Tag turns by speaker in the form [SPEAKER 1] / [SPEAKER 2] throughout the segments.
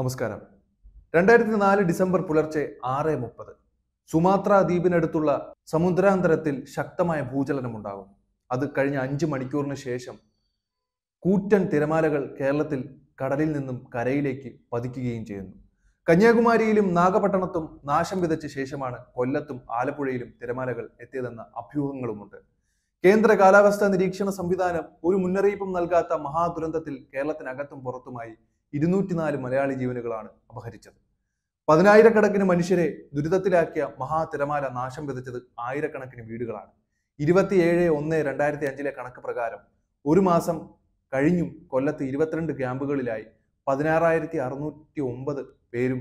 [SPEAKER 1] നമസ്കാരം രണ്ടായിരത്തി നാല് ഡിസംബർ പുലർച്ചെ ആറ് മുപ്പത് സുമാത്ര ദ്വീപിനടുത്തുള്ള സമുദ്രാന്തരത്തിൽ ശക്തമായ ഭൂചലനമുണ്ടാകും അത് കഴിഞ്ഞ അഞ്ച് മണിക്കൂറിന് ശേഷം കൂറ്റൻ തിരമാലകൾ കേരളത്തിൽ കടലിൽ നിന്നും കരയിലേക്ക് പതിക്കുകയും ചെയ്യുന്നു കന്യാകുമാരിയിലും നാഗപട്ടണത്തും നാശം വിതച്ച ശേഷമാണ് കൊല്ലത്തും ആലപ്പുഴയിലും തിരമാലകൾ എത്തിയതെന്ന അഭ്യൂഹങ്ങളുമുണ്ട് കേന്ദ്ര കാലാവസ്ഥാ നിരീക്ഷണ സംവിധാനം ഒരു മുന്നറിയിപ്പും നൽകാത്ത മഹാദുരന്തത്തിൽ കേരളത്തിനകത്തും പുറത്തുമായി ഇരുന്നൂറ്റിനാല് മലയാളി ജീവനുകളാണ് അപഹരിച്ചത് പതിനായിരക്കണക്കിന് മനുഷ്യരെ ദുരിതത്തിലാക്കിയ മഹാതിരമാല നാശം വിതച്ചത് ആയിരക്കണക്കിന് വീടുകളാണ് ഇരുപത്തിയേഴ് ഒന്ന് രണ്ടായിരത്തി അഞ്ചിലെ കണക്ക് പ്രകാരം ഒരു മാസം കഴിഞ്ഞും കൊല്ലത്ത് ഇരുപത്തിരണ്ട് ക്യാമ്പുകളിലായി പതിനാറായിരത്തി അറുന്നൂറ്റി ഒമ്പത് പേരും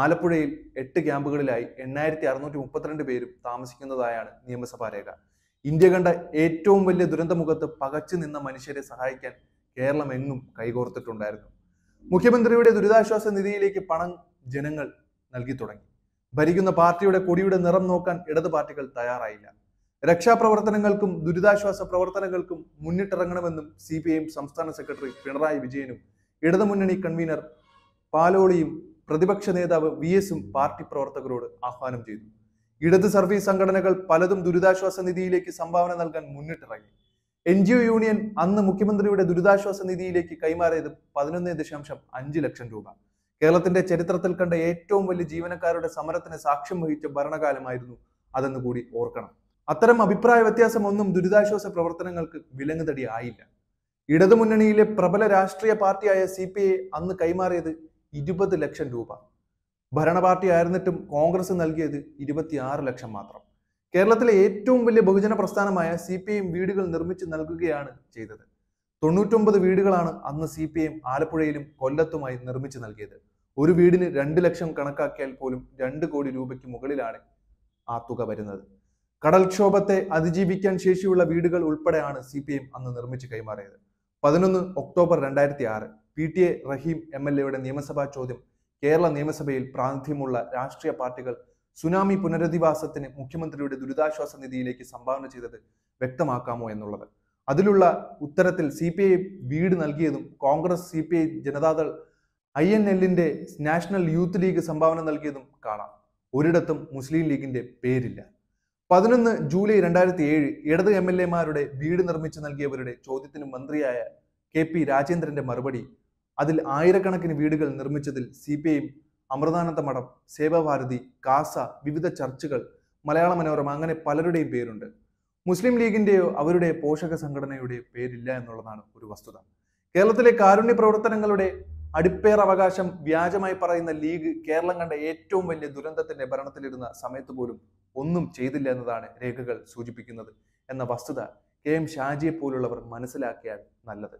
[SPEAKER 1] ആലപ്പുഴയിൽ എട്ട് ക്യാമ്പുകളിലായി എണ്ണായിരത്തി അറുന്നൂറ്റി മുപ്പത്തിരണ്ട് പേരും താമസിക്കുന്നതായാണ് നിയമസഭാ രേഖ ഇന്ത്യ കണ്ട ഏറ്റവും വലിയ ദുരന്തമുഖത്ത് പകച്ചു നിന്ന മനുഷ്യരെ സഹായിക്കാൻ കേരളം എങ്ങും കൈകോർത്തിട്ടുണ്ടായിരുന്നു
[SPEAKER 2] മുഖ്യമന്ത്രിയുടെ ദുരിതാശ്വാസ
[SPEAKER 1] നിധിയിലേക്ക് പണം ജനങ്ങൾ നൽകി തുടങ്ങി ഭരിക്കുന്ന പാർട്ടിയുടെ കൊടിയുടെ നിറം നോക്കാൻ ഇടതു പാർട്ടികൾ തയ്യാറായില്ല രക്ഷാപ്രവർത്തനങ്ങൾക്കും ദുരിതാശ്വാസ പ്രവർത്തനങ്ങൾക്കും മുന്നിട്ടിറങ്ങണമെന്നും സി പി ഐ സംസ്ഥാന സെക്രട്ടറി പിണറായി വിജയനും ഇടതുമുന്നണി കൺവീനർ പാലോളിയും പ്രതിപക്ഷ നേതാവ് വി എസും പാർട്ടി പ്രവർത്തകരോട് ആഹ്വാനം ചെയ്തു ഇടത് സർവീസ് സംഘടനകൾ പലതും ദുരിതാശ്വാസ നിധിയിലേക്ക് സംഭാവന നൽകാൻ മുന്നിട്ടിറങ്ങി എൻ ജി ഒ യൂണിയൻ അന്ന് മുഖ്യമന്ത്രിയുടെ ദുരിതാശ്വാസ നിധിയിലേക്ക് കൈമാറിയത് പതിനൊന്ന് ദശാംശം അഞ്ച് ലക്ഷം രൂപ കേരളത്തിന്റെ ചരിത്രത്തിൽ കണ്ട ഏറ്റവും വലിയ ജീവനക്കാരുടെ സമരത്തിന് സാക്ഷ്യം വഹിച്ച ഭരണകാലമായിരുന്നു അതെന്ന് കൂടി ഓർക്കണം അത്തരം അഭിപ്രായ വ്യത്യാസം ഒന്നും ദുരിതാശ്വാസ പ്രവർത്തനങ്ങൾക്ക് വിലങ്ങുതടി ആയില്ല ഇടതുമുന്നണിയിലെ പ്രബല രാഷ്ട്രീയ പാർട്ടിയായ സി പി ഐ അന്ന് കൈമാറിയത് ഇരുപത് ലക്ഷം രൂപ ഭരണ പാർട്ടി ആയിരുന്നിട്ടും കോൺഗ്രസ് നൽകിയത് ഇരുപത്തിയാറ് ലക്ഷം മാത്രം കേരളത്തിലെ ഏറ്റവും വലിയ ബഹുജന പ്രസ്ഥാനമായ സി പി എം വീടുകൾ നിർമ്മിച്ച് നൽകുകയാണ് ചെയ്തത് തൊണ്ണൂറ്റൊമ്പത് വീടുകളാണ് അന്ന് സി പി എം ആലപ്പുഴയിലും കൊല്ലത്തുമായി നിർമ്മിച്ചു നൽകിയത് ഒരു വീടിന് രണ്ട് ലക്ഷം കണക്കാക്കിയാൽ പോലും രണ്ട് കോടി രൂപയ്ക്ക് മുകളിലാണ് ആ തുക വരുന്നത് കടൽക്ഷോഭത്തെ അതിജീവിക്കാൻ ശേഷിയുള്ള വീടുകൾ ഉൾപ്പെടെയാണ് സി പി എം അന്ന് നിർമ്മിച്ച് കൈമാറിയത് പതിനൊന്ന് ഒക്ടോബർ രണ്ടായിരത്തി ആറ് P T A Rahim M L എയുടെ നിയമസഭാ ചോദ്യം കേരള നിയമസഭയിൽ പ്രാതിനിധ്യമുള്ള രാഷ്ട്രീയ പാർട്ടികൾ സുനാമി പുനരധിവാസത്തിന് മുഖ്യമന്ത്രിയുടെ ദുരിതാശ്വാസ നിധിയിലേക്ക് സംഭാവന ചെയ്തത് വ്യക്തമാക്കാമോ എന്നുള്ളത് അതിലുള്ള ഉത്തരത്തിൽ സി പി ഐ വീട് നൽകിയതും Congress C P I Janata Dal I N എല്ലിന്റെ നാഷണൽ യൂത്ത് ലീഗ് സംഭാവന നൽകിയതും കാണാം ഒരിടത്തും മുസ്ലിം ലീഗിന്റെ പേരില്ല പതിനൊന്ന് ജൂലൈ രണ്ടായിരത്തി ഏഴ് ഇടത് എം എൽ എമാരുടെ വീട് നിർമ്മിച്ചു നൽകിയവരുടെ ചോദ്യത്തിന് മന്ത്രിയായ കെ പി രാജേന്ദ്രന്റെ മറുപടി അതിൽ ആയിരക്കണക്കിന് വീടുകൾ നിർമ്മിച്ചതിൽ സി പി ഐ അമൃതാനന്ദ മഠം സേവാഭാരതി കാസ വിവിധ ചർച്ചുകൾ മലയാള മനോരമ അങ്ങനെ പലരുടെയും പേരുണ്ട് മുസ്ലിം ലീഗിന്റെയോ അവരുടെ പോഷക സംഘടനയുടെയോ പേരില്ല എന്നുള്ളതാണ് ഒരു വസ്തുത കേരളത്തിലെ കാരുണ്യ പ്രവർത്തനങ്ങളുടെ അടിപ്പേർ അവകാശം വ്യാജമായി പറയുന്ന ലീഗ് കേരളം കണ്ട ഏറ്റവും വലിയ ദുരന്തത്തിന്റെ ഭരണത്തിലിരുന്ന സമയത്ത് പോലും ഒന്നും ചെയ്തില്ല എന്നതാണ് രേഖകൾ സൂചിപ്പിക്കുന്നത് എന്ന വസ്തുത കെ എം ഷാജിയെ പോലുള്ളവർ മനസ്സിലാക്കിയാൽ നല്ലത്